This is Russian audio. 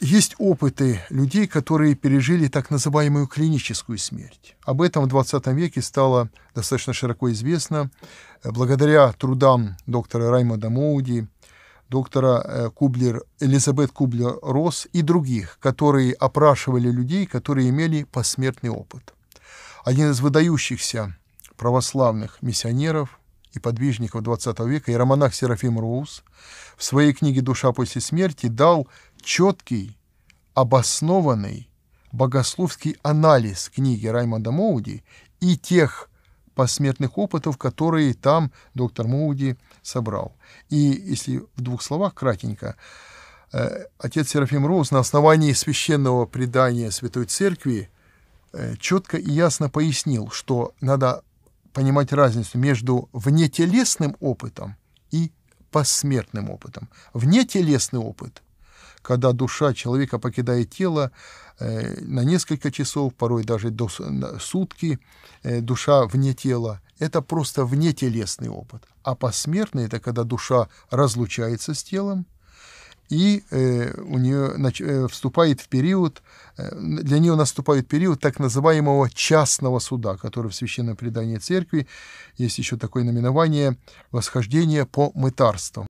Есть опыты людей, которые пережили так называемую клиническую смерть. Об этом в 20 веке стало достаточно широко известно э, благодаря трудам доктора Раймонда Моуди, доктора э, Кублер, Элизабет Кублер-Росс и других, которые опрашивали людей, которые имели посмертный опыт. Один из выдающихся православных миссионеров и подвижников XX века, иеромонах Серафим Роуз, в своей книге «Душа после смерти» дал четкий, обоснованный богословский анализ книги Раймонда Моуди и тех посмертных опытов, которые там доктор Моуди собрал. И если в двух словах кратенько, э, отец Серафим Роуз на основании священного предания Святой Церкви э, четко и ясно пояснил, что надо понимать разницу между внетелесным опытом и посмертным опытом. Внетелесный опыт когда душа человека покидает тело, э, на несколько часов, порой даже до сутки, э, душа вне тела. Это просто внетелесный опыт. А посмертный – это когда душа разлучается с телом, и э, у нее вступает в период, для нее наступает период так называемого частного суда, который в священном предании церкви, есть еще такое наименование, восхождение по мытарствам.